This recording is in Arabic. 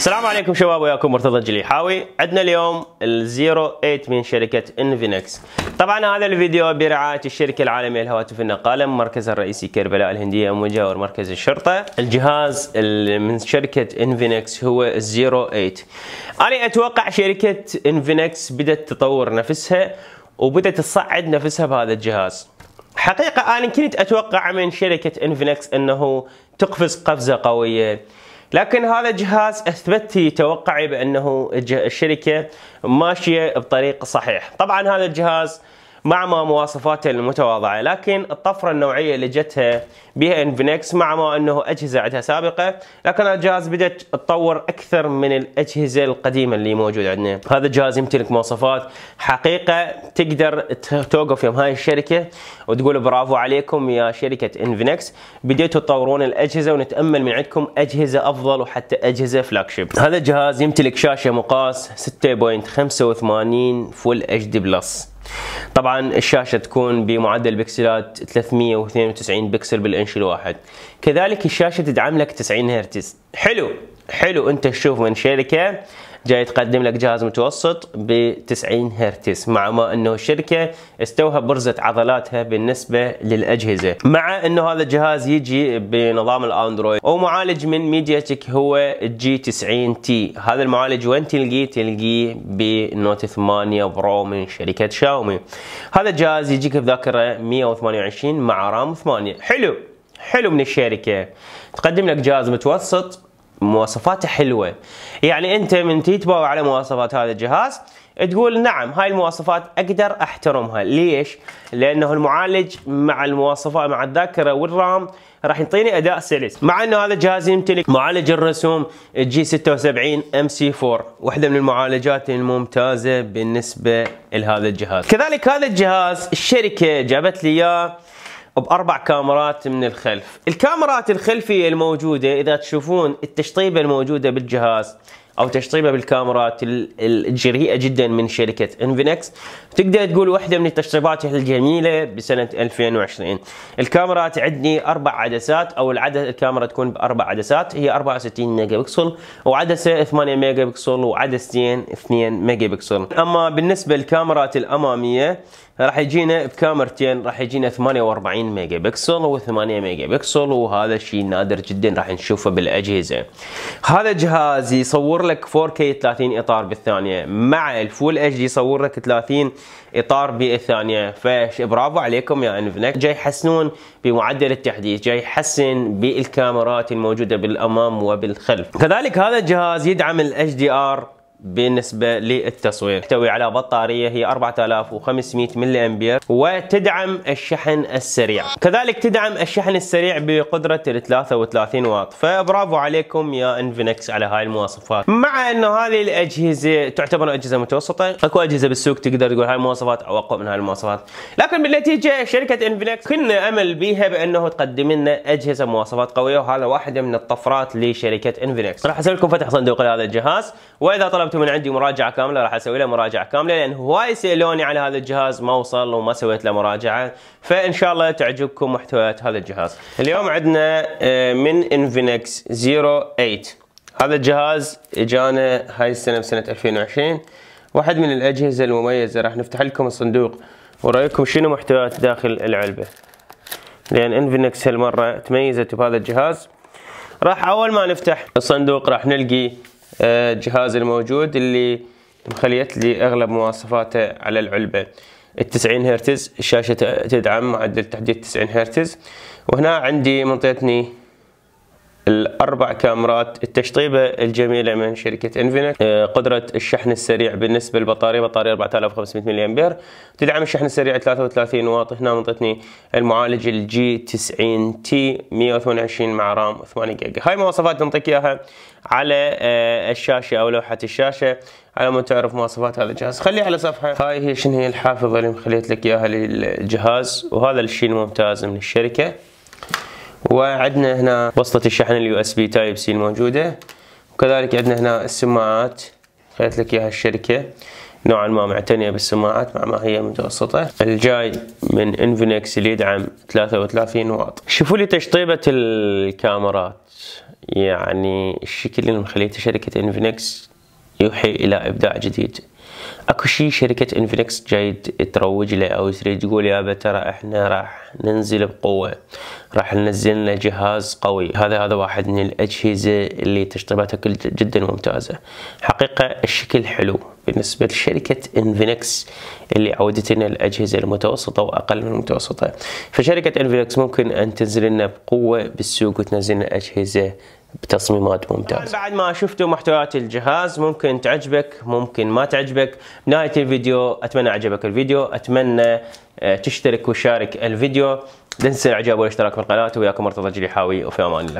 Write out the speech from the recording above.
السلام عليكم شباب وياكم مرتضى الجليحاوي عندنا اليوم ال08 من شركة انفينكس طبعا هذا الفيديو برعاية الشركة العالمية للهواتف النقالة مركز الرئيسي كربلاء الهندية مجاور مركز الشرطة الجهاز من شركة انفينكس هو ال08 انا اتوقع شركة انفينكس بدأت تطور نفسها وبدأت تصعد نفسها بهذا الجهاز حقيقة انا كنت اتوقع من شركة انفينكس انه تقفز قفزة قوية لكن هذا جهاز اثبت توقعي بانه الشركه ماشيه بطريق صحيح طبعا هذا الجهاز مع ما مواصفاته المتواضعه لكن الطفره النوعيه اللي جتها بها انفينكس مع ما انه اجهزه عندها سابقه لكن الجهاز بدات تطور اكثر من الاجهزه القديمه اللي موجوده عندنا هذا الجهاز يمتلك مواصفات حقيقه تقدر توقف يوم هاي الشركه وتقول برافو عليكم يا شركه انفينكس بديتوا تطورون الاجهزه ونتامل من عندكم اجهزه افضل وحتى اجهزه فلاج شيب هذا الجهاز يمتلك شاشه مقاس 6.85 فول اتش دي بلس طبعا الشاشه تكون بمعدل بكسلات 392 بكسل بالانش الواحد كذلك الشاشه تدعم لك 90 هرتز حلو حلو انت تشوف من شركه جاي تقدم لك جهاز متوسط ب 90 هرتز مع ما انه الشركه استوها برزه عضلاتها بالنسبه للاجهزه مع انه هذا الجهاز يجي بنظام الاندرويد ومعالج من ميديا تك هو جي 90 تي هذا المعالج وين تلقيه تلقيه بنوت 8 برو من شركه شاومي هذا الجهاز يجيك بذاكره 128 مع رام 8 حلو حلو من الشركه تقدم لك جهاز متوسط مواصفاته حلوه يعني انت من تتباوع على مواصفات هذا الجهاز تقول نعم هاي المواصفات اقدر احترمها ليش لانه المعالج مع المواصفات مع الذاكره والرام راح يعطيني اداء سلس مع انه هذا الجهاز يمتلك معالج الرسوم جي 76 ام سي 4 واحده من المعالجات الممتازه بالنسبه لهذا الجهاز كذلك هذا الجهاز الشركه جابت لي اياه باربع كاميرات من الخلف الكاميرات الخلفيه الموجوده اذا تشوفون التشطيبه الموجوده بالجهاز او تشطيبه بالكاميرات الجريئه جدا من شركه انفينكس تقدر تقول واحده من التشطيبات الجميله بسنه 2020 الكاميرا تعدني اربع عدسات او العدسه الكاميرا تكون باربع عدسات هي 64 ميجا بكسل وعدسه 8 ميجا بكسل وعدستين 2 ميجا بكسل اما بالنسبه للكاميرات الاماميه راح يجينا بكاميرتين راح يجينا 48 ميجا بكسل و8 ميجا بكسل وهذا شيء نادر جدا راح نشوفه بالاجهزه هذا جهاز يصور يصور لك 4K 30 اطار بالثانيه مع الفول اتش دي يصور لك 30 اطار بالثانيه فبرافو عليكم يا انفنك جاي يحسنون بمعدل التحديث جاي يحسن بالكاميرات الموجوده بالامام وبالخلف كذلك هذا الجهاز يدعم ال HDR بالنسبة للتصوير تحتوي على بطارية هي 4500 ملي أمبير وتدعم الشحن السريع كذلك تدعم الشحن السريع بقدرة 33 واط فبرافو عليكم يا انفينكس على هاي المواصفات مع انه هذه الأجهزة تعتبر أجهزة متوسطة اكو أجهزة بالسوق تقدر تقول هاي المواصفات أو أقوى من هاي المواصفات لكن بالنتيجة شركة انفينكس كنا أمل بيها بأنه تقدم لنا أجهزة مواصفات قوية وهذا واحدة من الطفرات لشركة انفينكس راح أسوي لكم فتح صندوق لهذا الجهاز وإذا طلب طلبتوا من عندي مراجعه كامله راح اسوي له مراجعه كامله لان هواي سالوني على هذا الجهاز ما وصل وما سويت له مراجعه فان شاء الله تعجبكم محتويات هذا الجهاز. اليوم عندنا آه، من انفينكس 08 هذا الجهاز اجانا هاي السنه بسنه 2020 واحد من الاجهزه المميزه راح نفتح لكم الصندوق ورايكم شنو محتويات داخل العلبه. لان انفينكس هالمره تميزت بهذا الجهاز. راح اول ما نفتح الصندوق راح نلقي الجهاز الموجود اللي مخليت لي اغلب مواصفاته على العلبه ال 90 هرتز الشاشه تدعم معدل تحديث 90 هرتز وهنا عندي منطقتني الاربع كاميرات التشطيبه الجميله من شركه انفينكس آه، قدره الشحن السريع بالنسبه للبطاريه بطاريه 4500 ملي امبير تدعم الشحن السريع 33 واط هنا منطتني المعالج الجي 90 تي 128 مع رام 8 جيجا هاي مواصفات تنطيك اياها على آه، الشاشه او لوحه الشاشه على ما تعرف مواصفات هذا الجهاز خليه على صفحه هاي هي شنو هي الحافظه اللي مخليت لك اياها للجهاز وهذا الشيء الممتاز من الشركه وعندنا هنا بسطة الشحن اليو اس بي تايب سي الموجودة وكذلك عندنا هنا السماعات خليت لك اياها الشركة نوعا ما معتنية بالسماعات مع ما هي متوسطة الجاي من انفينكس اللي يدعم 33 واط شوفوا لي تشطيبة الكاميرات يعني الشكل اللي مخليته شركة انفينكس يوحي الى ابداع جديد اكو شيء شركة انفينكس جاي تروج له او تريد تقول يابا ترى احنا راح ننزل بقوة راح ننزل لنا جهاز قوي هذا هذا واحد من الاجهزة اللي تشطيباتها كل جدا ممتازة حقيقة الشكل حلو بالنسبة لشركة انفينكس اللي عودتنا الاجهزة المتوسطة واقل من المتوسطة فشركة انفينكس ممكن ان تنزل لنا بقوة بالسوق وتنزل لنا اجهزة بتصميمات ممتازه بعد ما شفتوا محتويات الجهاز ممكن تعجبك ممكن ما تعجبك نهايه الفيديو اتمنى عجبك الفيديو اتمنى آه، تشترك وشارك الفيديو لا تنسى الاعجاب والاشتراك في القناه وياكم مرتضى الجليحاوي وفي امان الله